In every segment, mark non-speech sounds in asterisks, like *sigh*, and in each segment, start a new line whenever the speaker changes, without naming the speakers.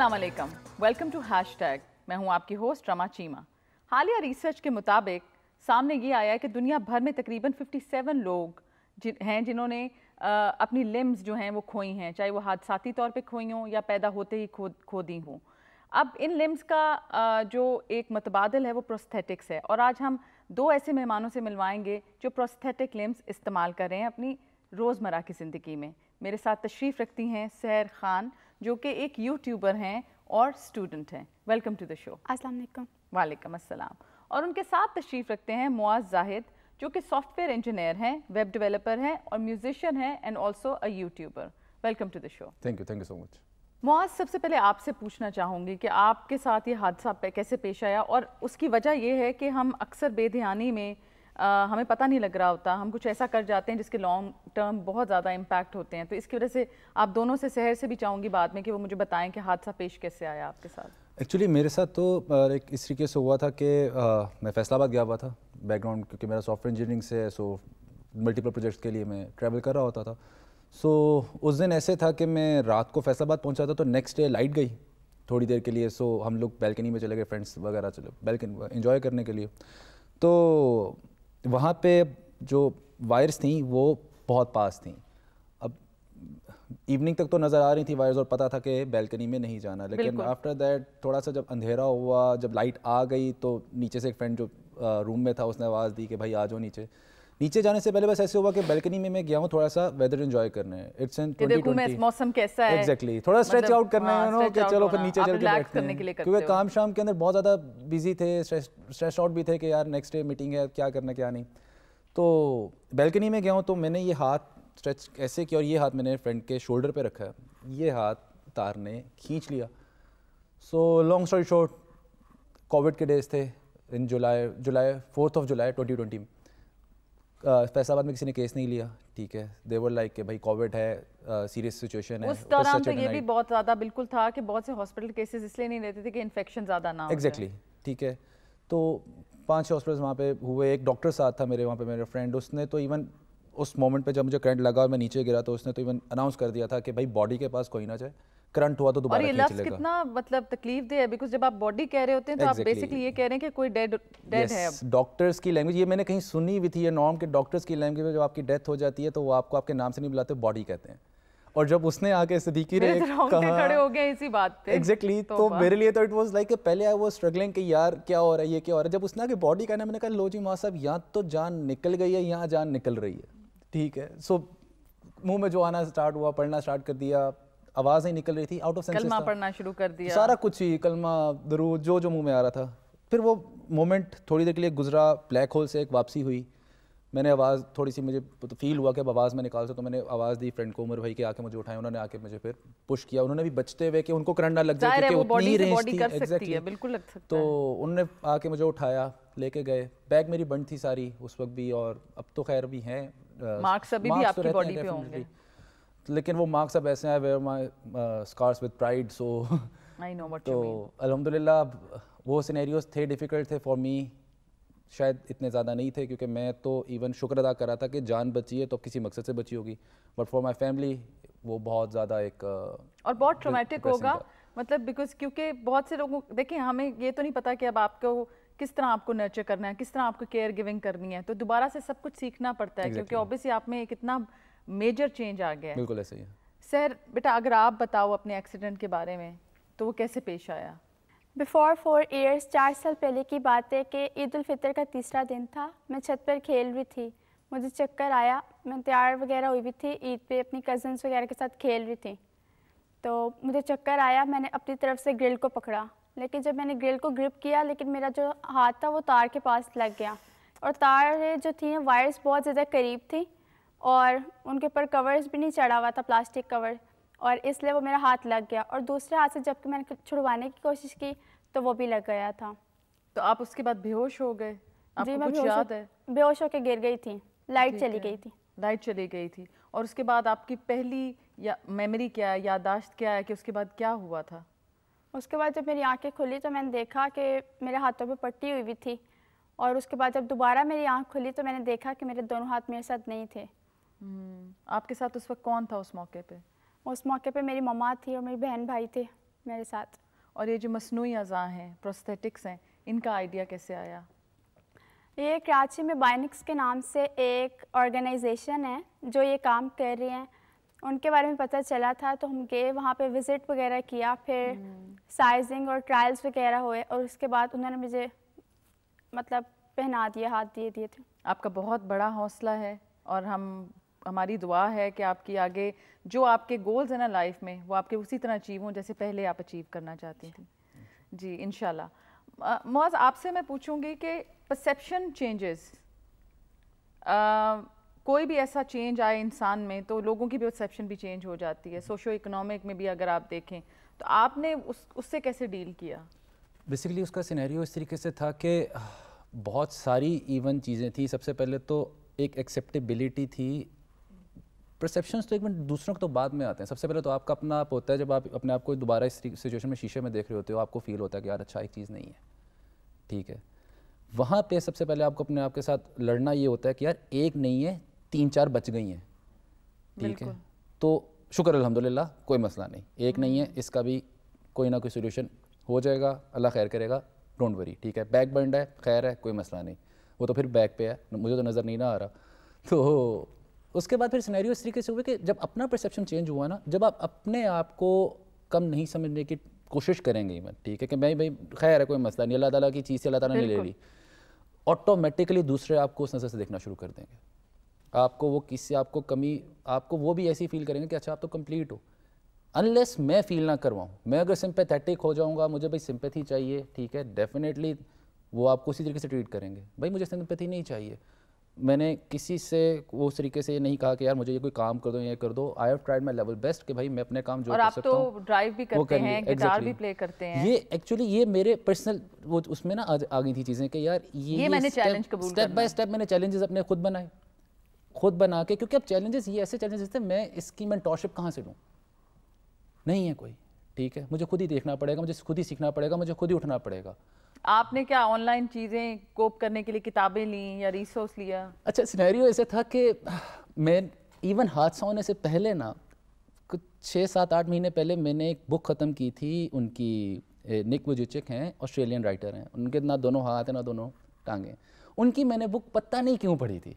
Aslam welcome to hashtag मैं हूं आपकी होस्ट रमा चीमा हालिया रिसर्च के मुताबिक सामने ये आया है कि दुनिया भर में तकरीबन 57 लोग जिन हैं जिन्होंने अपनी लिम्स जो हैं वो खोई हैं चाहे वो हादसाती तौर पे खोई हों या पैदा होते ही खो खो दी हों अब इन लिम्स का आ, जो एक मतबादल है वो प्रोस्थेटिक्स है और आज हम दो ऐसे मेहमानों से मिलवाएंगे जो प्रोस्थेटिक लिम्स इस्तेमाल कर रहे हैं अपनी रोज़मर की ज़िंदगी में मेरे साथ तशरीफ़ रखती हैं सहर ख़ान जो कि एक यूट्यूबर हैं और स्टूडेंट हैं वेलकम टू द शो अस्सलाम वालेकुम वालेकुम अस्सलाम और उनके साथ तशरीफ़ रखते हैं मुआज़ जाहिद जो कि सॉफ्टवेयर इंजीनियर हैं वेब डेवलपर हैं और म्यूजिशियन हैं and also a YouTuber welcome to the show
thank you thank you so much
Muaz सबसे पहले आपसे पूछना चाहूँगी कि आपके साथ ये हादसा कैसे पेश आया और उसकी वजह यह है कि हम अक्सर बेध्यानी में हमें पता नहीं लग रहा होता हम कुछ ऐसा कर जाते हैं जिसके लॉन्ग टर्म बहुत ज़्यादा इम्पैक्ट होते हैं तो इसकी वजह से आप दोनों से शहर से भी चाहूँगी बाद में कि वो मुझे बताएं कि हादसा पेश कैसे आया आपके साथ
एक्चुअली मेरे साथ तो एक इस तरीके से हुआ था कि मैं फैसलाबाद गया हुआ था बैकग्राउंड क्योंकि मेरा सॉफ्टवेयर इंजीनियरिंग से सो मल्टीपल प्रोजेक्ट्स के लिए मैं ट्रैवल कर रहा होता था सो so, उस दिन ऐसे था कि मैं रात को फैसलाबाद पहुंचा था तो नेक्स्ट डे लाइट गई थोड़ी देर के लिए सो so, हम लोग बैल्कनी में चले गए फ्रेंड्स वगैरह चले बैल्कनी इन्जॉय करने के लिए तो वहाँ पे जो वायर्स थी वो बहुत पास थी अब इवनिंग तक तो नज़र आ रही थी वायर्स और पता था कि बैल्कनी में नहीं जाना लेकिन आफ्टर दैट थोड़ा सा जब अंधेरा हुआ जब लाइट आ गई तो नीचे से एक फ्रेंड जो रूम में था उसने आवाज़ दी कि भाई आ जाओ नीचे नीचे जाने से पहले बस ऐसे हुआ कि बेल्कनी में मैं गया हूँ थोड़ा सा वेदर एंजॉय करने इट्स एन
मौसम कैसा है एग्जैक्टली
थोड़ा स्ट्रेच आउट मतलब करना है हाँ, कि चलो फिर नीचे चल के बैठते हैं क्योंकि काम शाम के अंदर बहुत ज़्यादा बिजी थे स्ट्रेस आउट भी थे कि यार नेक्स्ट डे मीटिंग है क्या करना क्या नहीं तो बेल्कनी में गया हूँ तो मैंने ये हाथ स्ट्रेच ऐसे किया और ये हाथ मैंने फ्रेंड के शोल्डर पर रखा ये हाथ तार ने खींच लिया so long story short covid के डेज थे in July July fourth of July twenty twenty में फैसलाबाद में किसी ने केस नहीं लिया ठीक है देवर लाइक के भाई कोविड है सीरियस सिचुएशन है उस दौरान तो ये भी बहुत
ज़्यादा बिल्कुल था कि बहुत से हॉस्पिटल केसेस इसलिए नहीं लेते थे कि इन्फेक्शन ज़्यादा ना एग्जैक्टली
ठीक है तो पांच हॉस्पिटल्स वहाँ पे हुए एक डॉक्टर साथ था मेरे वहाँ पे मेरे फ्रेंड उसने तो इवन उस मोमेंट पे जब मुझे करंट लगा और मैं नीचे गिरा तो उसने तो इवन अनाउंस कर दिया था कि भाई बॉडी के पास कोई ना जाए करंट हुआ तो दोबारा खींच लेगा कितना
मतलब तकलीफ दे है बिकॉज जब आप बॉडी कह रहे होते हैं तो exactly. आप बेसिकली ये कह रहे हैं कि कोई डेड डेड yes,
है डॉक्टर्स की लैंग्वेज ये मैंने कहीं सुनी हुई थी ये नॉर्म के डॉक्टर्स की लैंग्वेज में जब आपकी डेथ हो जाती है तो वो आपको आपके नाम से नहीं बुलाते बॉडी कहते हैं और जब उसने आके सदीकी ने तो कहा खड़े हो
गए इसी बात पे एग्जैक्टली exactly, तो, तो मेरे
लिए तो इट वाज लाइक पहले आई वाज स्ट्रगलिंग कि यार क्या हो रहा है ये क्या हो रहा है जब उसने आके बॉडी कहना मैंने कहा लो जी मां साहब यहां तो जान निकल गई है यहां जान निकल रही है ठीक है सो मुंह में जो आना स्टार्ट हुआ पढ़ना स्टार्ट कर दिया आवाज़ नहीं निकल रही थी आउट ऑफ सेंसेस कलमा
पढ़ना शुरू कर दिया सारा
कुछ ही कलमा दरू जो जो मुंह में आ रहा था फिर वो मोमेंट थोड़ी देर के लिए गुजरा ब्लैक होल से एक वापसी हुई मैंने आवाज़ थोड़ी सी मुझे फील हुआ कि अब आवाज़ मैं निकाल सकता तो मैंने आवाज़ दी फ्रेंड को उमर भाई के आके मुझे उठाए उन्होंने आके मुझे फिर पुश किया उन्होंने भी बचते हुए कि उनको करंट ना लग जाए क्योंकि उतनी रेंज थी एग्जैक्टली बिल्कुल लग सकता तो उन्होंने आके मुझे उठाया लेके गए बैग मेरी बंद थी सारी उस वक्त भी और अब तो खैर भी हैं
मार्क्स अभी भी तो आपकी बॉडी पे होंगे
लेकिन वो मार्क्स अब ऐसे हैं where my scars with pride so
I know what you mean
अल्हम्दुलिल्लाह वो सिनेरियोस थे डिफिकल्ट थे फॉर मी शायद इतने ज़्यादा नहीं थे क्योंकि मैं तो इवन शुक्र अदा कर रहा था कि जान बची है तो किसी मकसद से बची होगी बट फॉर माई फैमिली वो बहुत ज़्यादा एक uh,
और बहुत ट्रोमेटिक होगा मतलब बिकॉज क्योंकि बहुत से लोगों देखिए हमें ये तो नहीं पता कि अब आपको किस तरह आपको नर्चर करना है किस तरह आपको केयर गिविंग करनी है तो दोबारा से सब कुछ सीखना पड़ता है exactly. क्योंकि ऑब्वियसली आप में एक इतना मेजर चेंज आ गया बिल्कुल ऐसे ही सर बेटा अगर आप बताओ अपने एक्सीडेंट के बारे में तो वो कैसे पेश आया
बिफोर फोर ईयर्स चार साल पहले की बात है कि ईद फितर का तीसरा दिन था मैं छत पर खेल रही थी मुझे चक्कर आया मैं तैयार वगैरह हुई भी थी ईद पे अपनी कज़न्स वगैरह के साथ खेल रही थी तो मुझे चक्कर आया मैंने अपनी तरफ से ग्रिल को पकड़ा लेकिन जब मैंने ग्रिल को ग्रिप किया लेकिन मेरा जो हाथ था वो तार के पास लग गया और तार जो थी वायर्स बहुत ज़्यादा करीब थी और उनके ऊपर कवर्स भी नहीं चढ़ा हुआ था प्लास्टिक कवर और इसलिए वो मेरा हाथ लग गया और दूसरे हाथ से जबकि मैंने छुड़वाने की कोशिश की तो वो भी लग गया था तो आप उसके बाद बेहोश हो गए जी मैं बेहोश होकर गिर गई थी लाइट चली गई थी
लाइट चली गई थी और उसके बाद आपकी पहली या मेमोरी क्या है यादाश्त क्या है कि उसके बाद क्या हुआ था
उसके बाद जब मेरी आंखें खुली तो मैंने देखा कि मेरे हाथों पे पट्टी हुई हुई थी और उसके बाद जब दोबारा मेरी आंख खुली तो मैंने देखा कि मेरे दोनों हाथ मेरे साथ नहीं थे हम्म। आपके साथ उस वक्त कौन था उस मौके पे उस मौके पे मेरी ममा थी और मेरी बहन भाई थे मेरे साथ और ये जो मसनू अज़ा हैं प्रोस्थेटिक्स हैं इनका आइडिया कैसे आया ये कराची में बायनिक्स के नाम से एक ऑर्गेनाइजेशन है जो ये काम कर रही हैं उनके बारे में पता चला था तो हम गए वहाँ पे विज़िट वगैरह किया फिर साइजिंग हम्म। और ट्रायल्स वगैरह हुए और उसके बाद उन्होंने मुझे मतलब पहना दिया हाथ दिए दिए थे आपका बहुत बड़ा हौसला है और हम
हमारी दुआ है कि आपकी आगे जो आपके गोल्स हैं ना लाइफ में वो आपके उसी तरह अचीव हों जैसे पहले आप अचीव करना चाहती थी जी इन शाज आपसे मैं पूछूंगी कि परसेप्शन चेंजेस कोई भी ऐसा चेंज आए इंसान में तो लोगों की भी परसेप्शन भी चेंज हो जाती है सोशो इकोनॉमिक में भी अगर आप देखें तो आपने उस उससे कैसे डील किया
बेसिकली उसका सिनेरियो इस तरीके से था कि बहुत सारी इवन चीज़ें थी सबसे पहले तो एक एक्सेप्टेबिलिटी थी परसेप्शन तो एक मिनट दूसरों के तो बाद में आते हैं सबसे पहले तो आपका अपना आप होता है जब आप अपने आप को दोबारा इस सिचुएशन में शीशे में देख रहे होते हो आपको फील होता है कि यार अच्छा एक चीज़ नहीं है ठीक है वहाँ पे सबसे पहले आपको अपने आप के साथ लड़ना ये होता है कि यार एक नहीं है तीन चार बच गई हैं ठीक है तो शुक्र अलहमदिल्ला कोई मसला नहीं एक नहीं है हम्म। इसका भी कोई ना कोई सोल्यूशन हो जाएगा अल्लाह खैर करेगा डोंट वरी ठीक है बैक बंड है खैर है कोई मसला नहीं वो तो फिर बैक पे है मुझे तो नज़र नहीं ना आ रहा तो उसके बाद फिर सिनेरियो इस तरीके से हुए कि जब अपना परसेप्शन चेंज हुआ ना जब आप अपने आप को कम नहीं समझने की कोशिश करेंगे इवन ठीक है कि भाई भाई खैर है कोई मसला नहीं अल्लाह ताला की चीज़ से अल्लाह ताला ने ले ली ऑटोमेटिकली दूसरे आपको उस नज़र से देखना शुरू कर देंगे आपको वो किसी आपको कमी आपको वो भी ऐसी फील करेंगे कि अच्छा आप तो कंप्लीट हो अनलेस मैं फील ना करवाऊँ मैं अगर सिंपैथेटिक हो जाऊँगा मुझे भाई सिंपैथी चाहिए ठीक है डेफिनेटली वो आपको उसी तरीके से ट्रीट करेंगे भाई मुझे सिंपैथी नहीं चाहिए मैंने किसी से वो उस तरीके से ये नहीं कहा कि यार मुझे ये कोई काम कर दो ये कर दो I have tried my level best कि भाई मैं अपने काम जो और कर आप सकता तो
ड्राइव भी करते कर हैं गिटार exactly. भी प्ले करते हैं ये
एक्चुअली ये मेरे पर्सनल वो उसमें ना आ, आ गई थी चीज़ें कि यार ये, ये मैंने चैलेंज कबूल स्टेप बाय स्टेप मैंने चैलेंजेस अपने खुद बनाए खुद बना के क्योंकि अब चैलेंजेस ये ऐसे चैलेंजेस थे मैं इसकी मैंटोरशिप कहाँ से लूँ नहीं है कोई ठीक है मुझे खुद ही देखना पड़ेगा मुझे खुद ही सीखना पड़ेगा मुझे खुद ही उठना पड़ेगा
आपने क्या ऑनलाइन चीज़ें कोप करने के लिए किताबें ली या रिसोर्स लिया
अच्छा सिनेरियो ऐसे था कि *sighs* मैं इवन हादसा होने से पहले ना कुछ छः सात आठ महीने पहले मैंने एक बुक ख़त्म की थी उनकी निक वजुचिक हैं ऑस्ट्रेलियन राइटर हैं उनके ना दोनों हाथ हैं ना दोनों टांगे उनकी मैंने बुक पता नहीं क्यों पढ़ी थी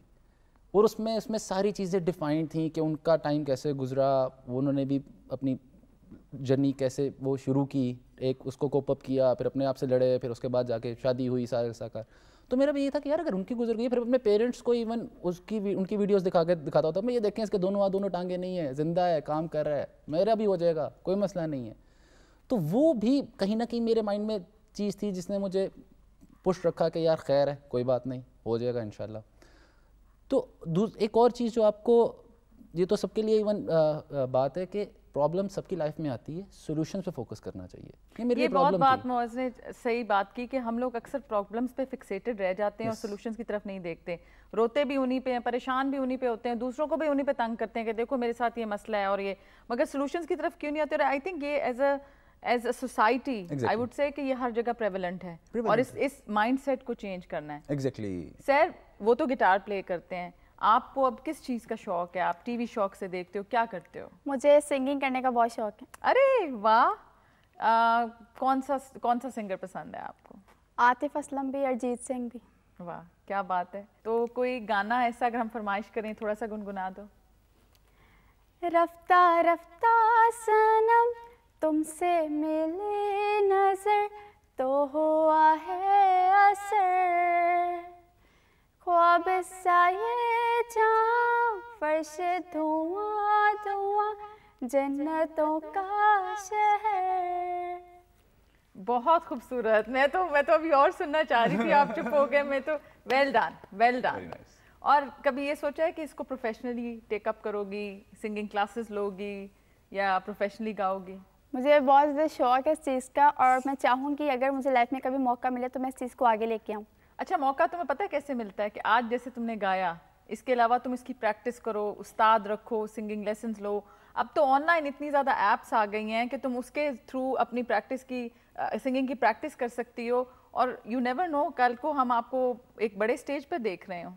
और उसमें उसमें सारी चीज़ें डिफाइंड थी कि उनका टाइम कैसे गुजरा उन्होंने भी अपनी जर्नी कैसे वो शुरू की एक उसको कोप अप किया फिर अपने आप से लड़े फिर उसके बाद जाके शादी हुई सारे साकार तो मेरा भी ये था कि यार अगर उनकी गुजर गई फिर अपने पेरेंट्स को इवन उसकी उनकी वीडियोस दिखा के दिखाता होता मैं ये देखें इसके दोनों हाथ दोनों टांगे नहीं है जिंदा है काम कर रहा है मेरा भी हो जाएगा कोई मसला नहीं है तो वो भी कहीं ना कहीं मेरे माइंड में चीज़ थी जिसने मुझे पुश रखा कि यार खैर है कोई बात नहीं हो जाएगा इन तो एक और चीज़ जो आपको ये तो सबके लिए इवन बात है कि प्रॉब्लम सबकी लाइफ में आती है सोल्यूशन पे फोकस करना चाहिए ये मेरी ये बहुत बात
मोहज ने सही बात की कि हम लोग अक्सर प्रॉब्लम्स पे फिक्सेटेड रह जाते हैं और सोल्यूशन की तरफ नहीं देखते रोते भी उन्हीं पे हैं परेशान भी उन्हीं पे होते हैं दूसरों को भी उन्हीं पे तंग करते हैं कि देखो मेरे साथ ये मसला है और ये मगर सोल्यूशन की तरफ क्यों नहीं आते और आई थिंक ये as a as a society I would say कि ये हर जगह प्रेवलेंट है prevalent और इस है. इस माइंडसेट को चेंज करना है
एग्जैक्टली exactly.
सर वो तो गिटार प्ले करते हैं आपको अब किस चीज़ का शौक है आप टीवी शौक से देखते हो क्या करते हो
मुझे सिंगिंग करने का बहुत शौक है अरे वाह कौन सा कौन सा सिंगर पसंद है आपको आतिफ असलम भी
अरिजीत सिंह भी वाह क्या बात है तो कोई गाना ऐसा अगर हम फरमाइश करें थोड़ा सा
गुनगुना दो रफ्ता रफ्ता सनम तुमसे मिले नजर तो हुआ है असर ख्वाब साये मचा फर्श धुआ धुआ जन्नतों का शहर बहुत खूबसूरत मैं तो मैं तो अभी और सुनना चाह रही थी आप चुप हो गए मैं
तो वेल डन वेल डन और कभी ये सोचा है कि इसको प्रोफेशनली टेकअप करोगी सिंगिंग क्लासेस लोगी या प्रोफेशनली गाओगी
मुझे बहुत ज़्यादा शौक है इस चीज़ का और मैं चाहूँगी अगर मुझे लाइफ में कभी मौका मिले तो मैं इस चीज़ को आगे लेके आऊँ अच्छा मौका तुम्हें पता है कैसे मिलता है कि आज जैसे तुमने गाया इसके अलावा तुम इसकी प्रैक्टिस
करो उस्ताद रखो सिंगिंग लेसन लो अब तो ऑनलाइन इतनी ज़्यादा ऐप्स आ गई हैं कि तुम उसके थ्रू अपनी प्रैक्टिस की सिंगिंग की प्रैक्टिस कर सकती हो और यू नेवर नो कल को हम आपको एक बड़े स्टेज पर देख रहे हो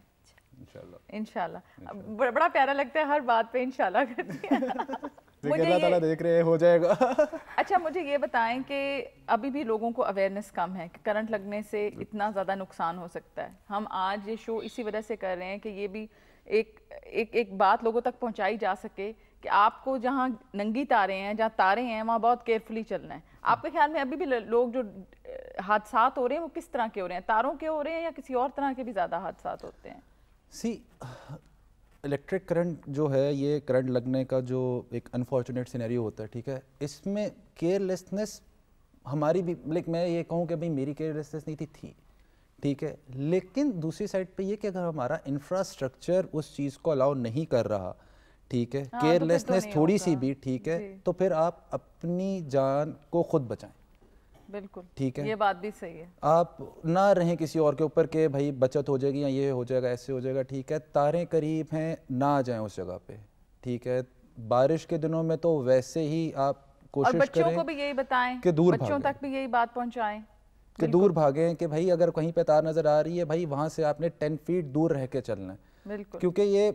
इनशाला बड़ा प्यारा लगता है हर बात पे इनशाला करती है *laughs* अल्लाह ताला
देख रहे हो जाएगा *laughs*
अच्छा मुझे ये बताएं कि अभी भी लोगों को अवेयरनेस कम है कि करंट लगने से इतना ज़्यादा नुकसान हो सकता है हम आज ये शो इसी वजह से कर रहे हैं कि ये भी एक एक एक बात लोगों तक पहुंचाई जा सके कि आपको जहाँ नंगी तारे हैं जहाँ तारे हैं वहाँ बहुत केयरफुली चलना है आपके ख्याल में अभी भी लोग जो हादसा हो रहे हैं वो किस तरह के हो रहे हैं तारों के हो रहे हैं या किसी और तरह के भी ज़्यादा हादसा होते हैं
सी इलेक्ट्रिक करंट जो है ये करंट लगने का जो एक अनफॉर्चुनेट सिनेरियो होता है ठीक है इसमें केयरलेसनेस हमारी भी लाइक मैं ये कहूँ कि भाई मेरी केयरलेसनेस नहीं थी थी ठीक है लेकिन दूसरी साइड पे ये कि अगर हमारा इंफ्रास्ट्रक्चर उस चीज़ को अलाउ नहीं कर रहा ठीक है केयरलेसनेस हाँ, तो, तो थोड़ी सी भी ठीक है तो फिर आप अपनी जान को खुद बचाएं
बिल्कुल ठीक है ये बात भी सही है
आप ना रहें किसी और के ऊपर के भाई बचत हो जाएगी या ये हो जाएगा ऐसे हो जाएगा ठीक है तारे करीब हैं ना जाएं उस जगह पे ठीक है बारिश के दिनों में तो वैसे ही आप कोशिश और बच्चों करें को
भी यही बताएं कि दूर बच्चों तक भी यही बात पहुंचाएं
कि दूर भागे कि भाई अगर कहीं पे तार नजर आ रही है भाई वहां से आपने टेन फीट दूर रह के चलना है क्योंकि ये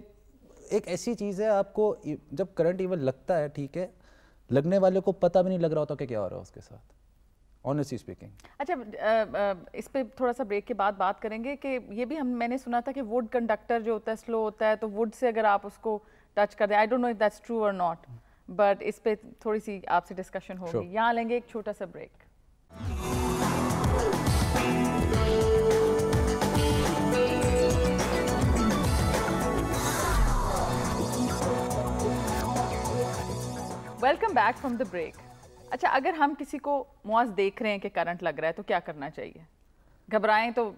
एक ऐसी चीज़ है आपको जब करंट इवन लगता है ठीक है लगने वाले को पता भी नहीं लग रहा होता कि क्या हो रहा है उसके साथ ऑनेस्टली स्पीकिंग
अच्छा इस पर थोड़ा सा ब्रेक के बाद बात करेंगे कि ये भी हम मैंने सुना था कि वुड कंडक्टर जो होता है स्लो होता है तो वुड से अगर आप उसको टच कर दें I don't know if that's true और नॉट बट इस पर थोड़ी सी आपसे डिस्कशन होगी sure. यहाँ लेंगे एक छोटा सा break welcome back from the break अच्छा अगर हम किसी को मुआज देख रहे हैं कि करंट लग रहा है तो क्या करना चाहिए घबराएं तो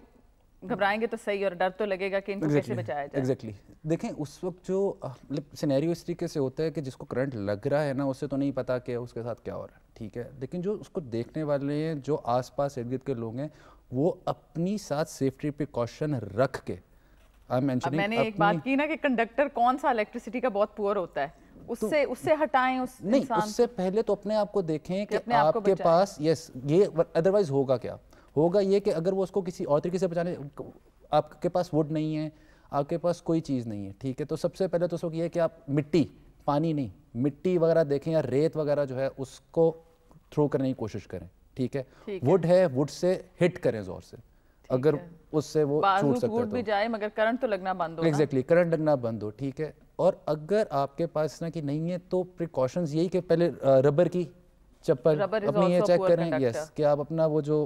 घबराएंगे तो सही और डर तो लगेगा कि इनको exactly, कैसे बचाया जाए एग्जैक्टली
exactly. देखें उस वक्त जो मतलब सिनेरियो इस तरीके से होता है कि जिसको करंट लग रहा है ना उसे तो नहीं पता कि उसके साथ क्या हो रहा है ठीक है लेकिन जो उसको देखने वाले हैं जो आस इर्द गिर्द के लोग हैं वो अपनी साथ सेफ्टी प्रिकॉशन रख के मैंने एक बात की
ना कि कंडक्टर कौन सा इलेक्ट्रिसिटी का बहुत पुअर होता है तो उससे उससे हटाएं उस नहीं उससे
पहले तो अपने आप को देखें कि आपके पास यस ये अदरवाइज होगा क्या होगा ये कि अगर वो उसको किसी और तरीके से बचाने आपके पास वुड नहीं है आपके पास कोई चीज़ नहीं है ठीक है तो सबसे पहले तो उसको ये कि आप मिट्टी पानी नहीं मिट्टी वगैरह देखें या रेत वगैरह जो है उसको थ्रो करने की कोशिश करें ठीक है वुड है वुड से हिट करें ज़ोर से अगर उससे वो छूट सकता भी तो।
जाए मगर करंट तो लगना बंद हो एग्जैक्टली
करंट लगना बंद हो ठीक है और अगर आपके पास ना कि नहीं है तो प्रिकॉशंस यही कि पहले रबर की चप्पल अपनी ये चेक करें यस कि आप अपना वो जो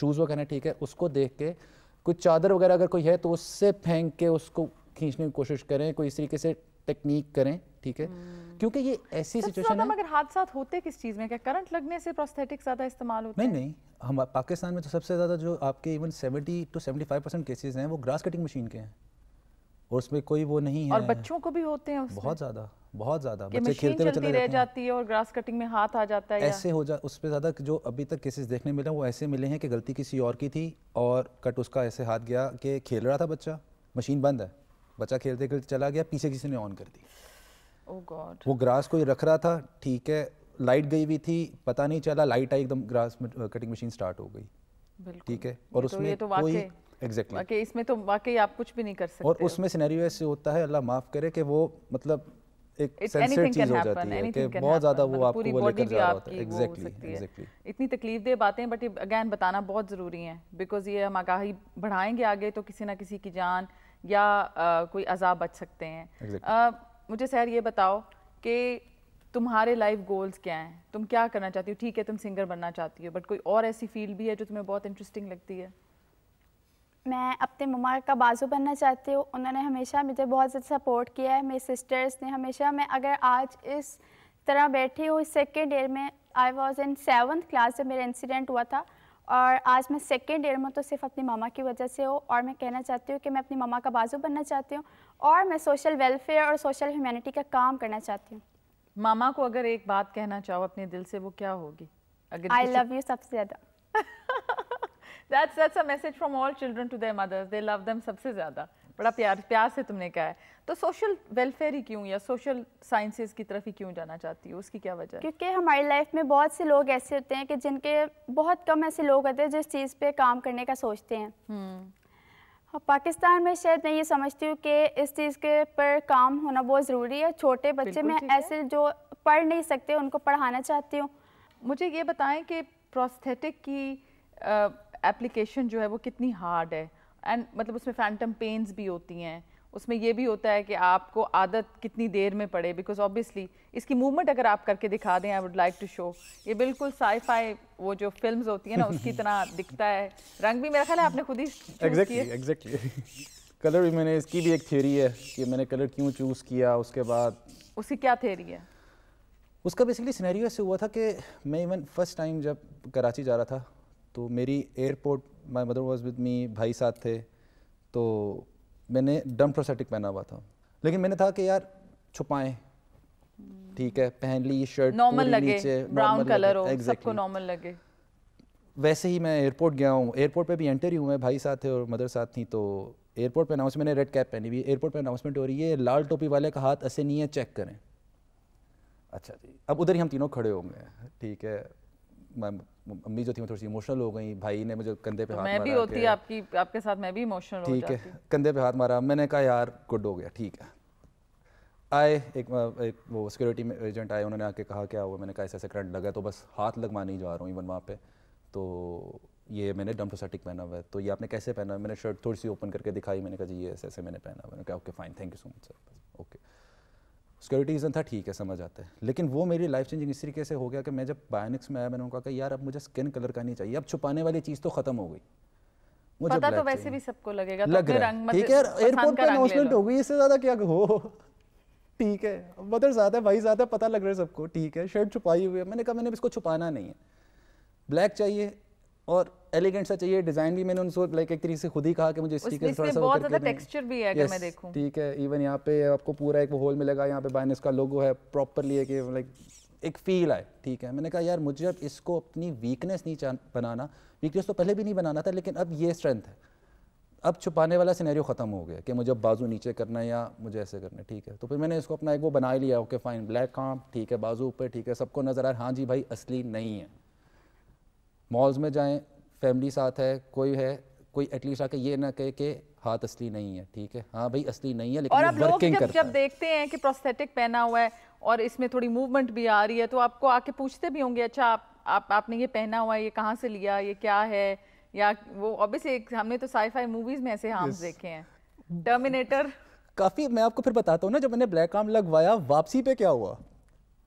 शूज़ वगैरह ठीक है उसको देख के कुछ चादर वगैरह अगर कोई है तो उससे फेंक के उसको खींचने की कोशिश करें कोई इस तरीके से टेक्निक करें ठीक है हम्म। क्योंकि ये ऐसी सिचुएशन है मगर
हादसा होते किस चीज़ में क्या करंट लगने से प्रोस्थेटिक ज़्यादा इस्तेमाल होते नहीं
नहीं हम पाकिस्तान में तो सबसे ज़्यादा जो आपके even seventy two five percent cases हैं वो ग्रास कटिंग मशीन के हैं और उसमें कोई वो नहीं है और बच्चों
को भी होते हैं बहुत
ज़्यादा बहुत ज़्यादा बच्चे खेलते हुए चले रह
जाती है और ग्रास कटिंग में हाथ आ जाता है ऐसे
हो जा उस पर ज़्यादा जो अभी तक केसेस देखने मिले वो ऐसे मिले हैं कि गलती किसी और की थी और कट उसका ऐसे हाथ गया कि खेल रहा था बच्चा मशीन बंद है बच्चा खेलते खेलते चला गया पीछे किसी ने ऑन कर दी oh वो ग्रास कोई रख रहा था ठीक है लाइट गई हुई थी पता नहीं चला लाइट आई एकदम ग्रास कटिंग मशीन स्टार्ट हो
गई
ठीक है और तो, उसमें तो कोई एग्जैक्टली
exactly. इसमें तो वाकई आप कुछ भी नहीं कर सकते और उसमें
सिनेरियो ऐसे होता है अल्लाह माफ करे कि वो मतलब एक सेंसिटिव चीज हो जाती है कि बहुत ज्यादा वो मतलब आपको वो लेकर जा रहा होता है एग्जैक्टली
एग्जैक्टली इतनी तकलीफ दे बातें बट अगेन बताना बहुत ज़रूरी है बिकॉज ये हम आगाही बढ़ाएंगे आगे तो किसी ना किसी की जान या कोई अजाब बच सकते हैं मुझे सर ये बताओ कि तुम्हारे लाइफ गोल्स क्या हैं तुम क्या करना चाहती हो ठीक है तुम सिंगर बनना चाहती हो बट कोई और ऐसी फील्ड भी है जो तुम्हें बहुत इंटरेस्टिंग लगती है
मैं अपने ममा का बाजू बनना चाहती हूँ उन्होंने हमेशा मुझे बहुत ज़्यादा अच्छा सपोर्ट किया है मेरे सिस्टर्स ने हमेशा मैं अगर आज इस तरह बैठी हूँ सेकेंड ईयर में I was in seventh class जब मेरा इंसिडेंट हुआ था और आज मैं सेकेंड ईयर में तो सिर्फ अपनी मामा की वजह से हो और मैं कहना चाहती हूँ कि मैं अपनी मामा का बाजू बनना चाहती हूँ और मैं सोशल वेलफेयर और सोशल ह्यूमैनिटी का काम करना चाहती हूँ मामा को अगर एक बात कहना चाहो अपने दिल से वो क्या होगी अगर आई लव यू सबसे ज्यादा *laughs*
that's that's a message from all children to their mothers they love them सबसे ज़्यादा बड़ा प्यार प्यार से तुमने कहा है तो सोशल वेलफेयर ही क्यों या सोशल साइंसेज की तरफ ही क्यों जाना चाहती हूँ उसकी क्या वजह क्योंकि
हमारी लाइफ में बहुत से लोग ऐसे होते हैं कि जिनके बहुत कम ऐसे लोग होते हैं जिस चीज़ पे काम करने का सोचते हैं हम्म। पाकिस्तान में शायद मैं ये समझती हूँ कि इस चीज़ के पर काम होना बहुत ज़रूरी है छोटे बच्चे में ऐसे जो पढ़ नहीं सकते उनको पढ़ाना चाहती हूँ मुझे ये बताएं कि प्रोस्थेटिक की एप्लीकेशन जो है वो
कितनी हार्ड है एंड मतलब उसमें फैंटम पेंस भी होती हैं उसमें ये भी होता है कि आपको आदत कितनी देर में पड़े बिकॉज ऑब्वियसली इसकी मूवमेंट अगर आप करके दिखा दें I would like to show ये बिल्कुल साईफाई वो जो फिल्म होती है ना उसकी तरह *laughs* दिखता है रंग भी मेरा ख्याल है आपने खुद ही
एग्जैक्टली कलर भी मैंने इसकी भी एक थियोरी है कि मैंने कलर क्यों चूज़ किया उसके बाद
उसकी क्या थियोरी है
उसका बेसिकली सिनेरियो ऐसे हुआ था कि मैं इवन फर्स्ट टाइम जब कराची जा रहा था तो मेरी airport my mother was with me भाई साथ थे तो मैंने डम प्रोसेटिक पहना हुआ था लेकिन मैंने था कि यार छुपाएं ठीक है पहन ली शर्ट नॉर्मल लगे नीचे, ब्राउन कलर हो सबको नॉर्मल लगे वैसे ही मैं एयरपोर्ट गया हूँ एयरपोर्ट पे भी एंटर ही हुए भाई साथ थे और मदर साथ थी तो एयरपोर्ट पे अनाउंसमेंट मैंने रेड कैप पहनी हुई एयरपोर्ट पे अनाउंसमेंट हो रही है लाल टोपी वाले का हाथ ऐसे नहीं है चेक करें अच्छा जी अब उधर ही हम तीनों खड़े होंगे ठीक है अम्मी जो थी मैं थोड़ी सी इमोशनल हो गई भाई ने मुझे कंधे पे तो हाथ मैं भी होती
आपकी आपके साथ मैं भी इमोशनल ठीक है
कंधे पे हाथ मारा मैंने कहा यार गुड हो गया ठीक है आए एक, एक वो सिक्योरिटी एजेंट आए उन्होंने आके कहा क्या हुआ मैंने कहा ऐसे ऐसे करंट लगा तो बस हाथ लगवाने ही जा रहा हूँ इवन वहाँ पे तो ये मैंने डम्पोसेटिक पहना हुआ है तो ये आपने कैसे पहना मैंने शर्ट थोड़ी सी ओपन करके दिखाई मैंने कहा जी ये ऐसे ऐसे मैंने पहना हुआ मैंने कहा okay fine thank you so much sir okay security reason था ठीक है समझ आते हैं लेकिन वो मेरी लाइफ चेंजिंग इस तरीके से हो गया कि मैं जब बायोनिक्स में आया मैंने उनका कहा यार अब मुझे स्किन कलर का नहीं चाहिए अब छुपाने वाली चीज़ तो खत्म हो गई मुझे पता तो वैसे भी
सबको लगेगा तो लग रहा रंग ठीक मतलब है एयरपोर्ट पे अनाउंसमेंट हो गई
इससे ज़्यादा क्या हो ठीक है मदर ज़्यादा भाई ज़्यादा पता लग रहा है सबको ठीक है शर्ट छुपाई हुई है मैंने कहा मैंने इसको छुपाना नहीं है ब्लैक चाहिए और एलिगेंट सा चाहिए डिजाइन भी मैंने उनसे लाइक एक तरीके से खुद ही कहा कि मुझे इस चीज थोड़ा सा बहुत ज्यादा टेक्सचर
भी है अगर yes, मैं देखूं
ठीक है इवन यहाँ पे आपको पूरा एक होल मिलेगा यहाँ पे बाइनस का लोगो है प्रॉपरली है कि लाइक एक फील आए ठीक है मैंने कहा यार मुझे अब इसको अपनी वीकनेस नहीं बनाना वीकनेस तो पहले भी नहीं बनाना था लेकिन अब ये स्ट्रेंथ है अब छुपाने वाला सिनेरियो ख़त्म हो गया कि मुझे अब बाजू नीचे करना है या मुझे ऐसे करना है ठीक है तो फिर मैंने इसको अपना एक वो बना लिया ओके फाइन ब्लैक काम ठीक है बाजू ऊपर ठीक है सबको नज़र आ रहा हाँ जी भाई असली नहीं है मॉल्स में जाएं फैमिली साथ है कोई है कोई एटलीस्ट आके ये ना कहे कि हाथ असली नहीं है ठीक है हाँ भाई असली नहीं है लेकिन और आप लोग जब, जब
देखते हैं कि प्रोस्थेटिक पहना हुआ है और इसमें थोड़ी मूवमेंट भी आ रही है तो आपको आके पूछते भी होंगे अच्छा आप, आप आपने ये पहना हुआ है ये कहाँ से लिया ये क्या है या वो ऑब्वियसली हमने तो साईफाई मूवीज में ऐसे हार्म देखे हैं टर्मिनेटर
काफी मैं आपको फिर बताता हूँ ना जब मैंने ब्लैक आर्म लगवाया वापसी पे क्या हुआ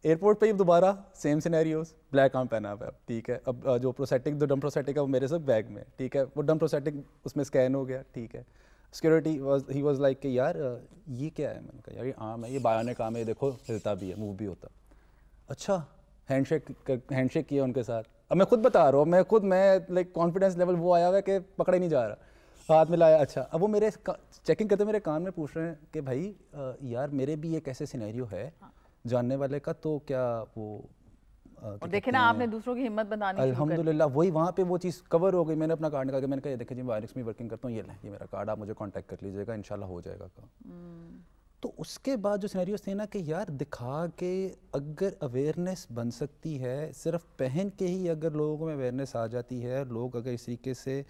एयरपोर्ट पे ही दोबारा सेम सिनेरियोज ब्लैक आर्म पहना हुआ है ठीक है अब जो प्रोसेटिक जो डम प्रोसेटिक है वो मेरे सब बैग में ठीक है वो डम प्रोसेटिक उसमें स्कैन हो गया ठीक है सिक्योरिटी वाज ही वाज लाइक कि यार ये क्या है मैंने कहा यार ये आम है ये बायोनिक काम है देखो हिलता भी है मूव भी होता अच्छा हैंडशेक हैंडशेक किया उनके साथ अब मैं खुद बता रहा हूँ मैं खुद मैं लाइक कॉन्फिडेंस लेवल वो आया हुआ है कि पकड़े नहीं जा रहा हाथ में लाया अच्छा अब वो मेरे चेकिंग करते मेरे कान में पूछ रहे हैं कि भाई यार मेरे भी एक ऐसे सिनेरियो है हाँ। जानने वाले का तो क्या वो देखे ना आपने
दूसरों की हिम्मत बनानी अलहमदुल्ला
वही वहाँ पे वो चीज़ कवर हो गई मैंने अपना कार्ड निकाल के मैंने कहा देखा जी मैं में वर्किंग करता हूँ ये ये मेरा कार्ड आप मुझे कॉन्टेक्ट कर लीजिएगा इन हो जाएगा काम हम्म। तो उसके बाद जो सिनेरियोस थे ना कि यार दिखा के अगर अवेयरनेस बन सकती है सिर्फ पहन के ही अगर लोगों में अवेयरनेस आ जाती है लोग अगर इस तरीके से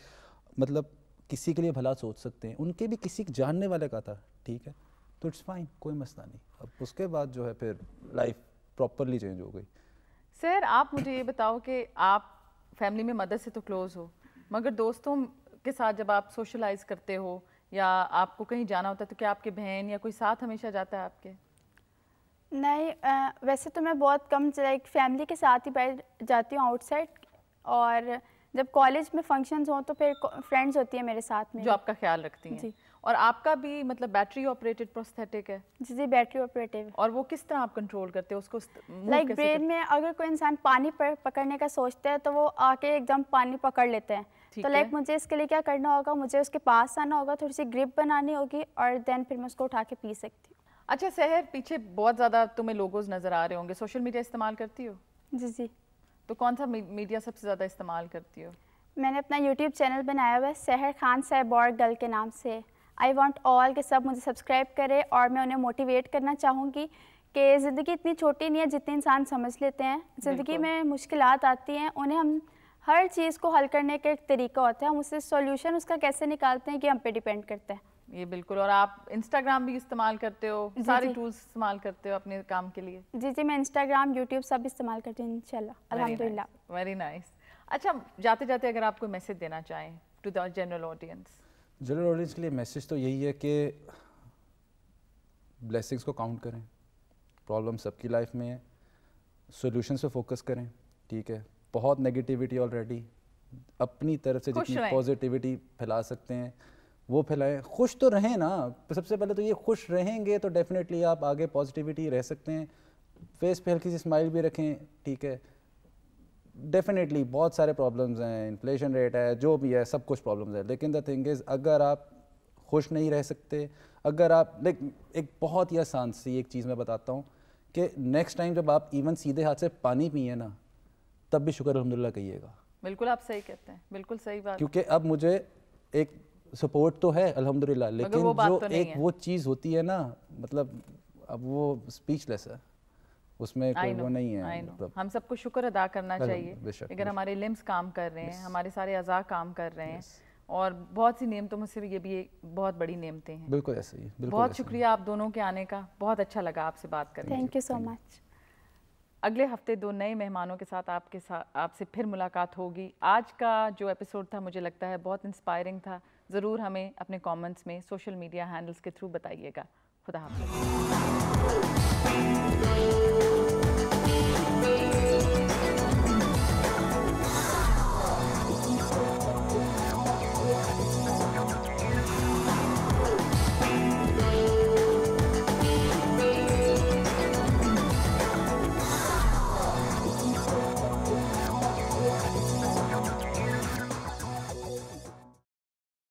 मतलब किसी के लिए भला सोच सकते हैं उनके भी किसी जानने वाले का था ठीक है तो इट्स फाइन कोई मसला नहीं अब उसके बाद जो है फिर लाइफ प्रॉपरली चेंज हो गई
सर आप मुझे ये बताओ कि आप फैमिली में मदर से तो क्लोज़ हो मगर दोस्तों के साथ जब आप सोशलाइज करते हो या आपको कहीं जाना होता है तो क्या आपके बहन या कोई साथ हमेशा जाता
है आपके नहीं आ, वैसे तो मैं बहुत कम लाइक फैमिली के साथ ही बैठ जाती हूँ आउटसाइड और जब कॉलेज में फंक्शंस हो तो फिर फ्रेंड्स होती है मेरे साथ में जो आपका ख्याल रखती हैं और आपका भी मतलब बैटरी ऑपरेटेड प्रोस्थेटिक है जी जी बैटरी ऑपरेटेड और वो किस तरह आप कंट्रोल करते हैं उसको लाइक like ब्रेन में अगर कोई इंसान पानी पर पकड़ने का सोचता है तो वो आके एकदम पानी पकड़ लेते हैं तो लाइक like मुझे इसके लिए क्या करना होगा मुझे उसके पास आना होगा थोड़ी सी ग्रिप बनानी होगी और देन फिर मैं उसको उठा के पी सकती हूँ अच्छा शहर पीछे बहुत ज़्यादा तुम्हें लोगोज नज़र आ रहे होंगे सोशल मीडिया इस्तेमाल करती हो जी जी
तो कौन सा मीडिया सबसे ज़्यादा इस्तेमाल करती हो
मैंने अपना यूट्यूब चैनल बनाया हुआ है सहर खान और गर्ल के नाम से आई वॉन्ट ऑल के सब मुझे सब्सक्राइब करें और मैं उन्हें मोटिवेट करना चाहूँगी कि ज़िंदगी इतनी छोटी नहीं है जितने इंसान समझ लेते हैं ज़िंदगी में मुश्किल आती हैं उन्हें हम हर चीज़ को हल करने का एक तरीका होता है हम उससे सोल्यूशन उसका कैसे निकालते हैं कि हम पे डिपेंड करता है ये
बिल्कुल और आप इंस्टाग्राम
भी इस्तेमाल करते हो जी सारे टूल्स इस्तेमाल करते हो अपने काम के लिए जी जी मैं इंस्टाग्राम यूट्यूब सब इस्तेमाल करती हूँ इंशाल्लाह
वेरी नाइस अच्छा जाते जाते अगर आप कोई मैसेज देना चाहें to the general audience
general audience के लिए मैसेज तो यही है कि ब्लेसिंग्स को काउंट करें प्रॉब्लम सबकी लाइफ में है सोल्यूशन पर फोकस करें ठीक है बहुत नेगेटिविटी ऑलरेडी अपनी तरफ से जितनी पॉजिटिविटी फैला सकते हैं वो फैलाएं खुश तो रहें ना सबसे पहले तो ये खुश रहेंगे तो डेफिनेटली आप आगे पॉजिटिविटी रह सकते हैं फेस पे हल्की सी स्माइल भी रखें ठीक है डेफिनेटली बहुत सारे प्रॉब्लम्स हैं इन्फ्लेशन रेट है जो भी है सब कुछ प्रॉब्लम्स है लेकिन द थिंग इज़ अगर आप खुश नहीं रह सकते अगर आप लाइक एक बहुत ही आसान सी एक चीज़ मैं बताता हूँ कि नेक्स्ट टाइम जब आप इवन सीधे हाथ से पानी पिए ना तब भी शुक्र अलहमदिल्ला कहिएगा
बिल्कुल आप सही कहते हैं बिल्कुल सही बात क्योंकि
अब मुझे एक सपोर्ट तो है अल्हम्दुलिल्लाह लेकिन जो तो एक वो चीज़ होती है ना मतलब अब वो स्पीचलेस है उसमें कोई वो नहीं है मतलब
हम सबको शुक्र अदा करना चाहिए अगर हमारे लिम्स काम कर रहे हैं हमारे सारे अज़ा काम कर रहे हैं और बहुत सी नियमतों में से ये भी एक बहुत बड़ी नियमतें हैं
बिल्कुल ऐसे ही बिल्कुल बहुत शुक्रिया
आप दोनों के आने का बहुत अच्छा लगा आपसे बात करके
थैंक यू सो मच
अगले हफ्ते दो नए मेहमानों के साथ आपके साथ आपसे फिर मुलाकात होगी आज का जो एपिसोड था मुझे लगता है बहुत इंस्पायरिंग था ज़रूर हमें अपने कमेंट्स में सोशल मीडिया हैंडल्स के थ्रू बताइएगा खुदा हाफिज़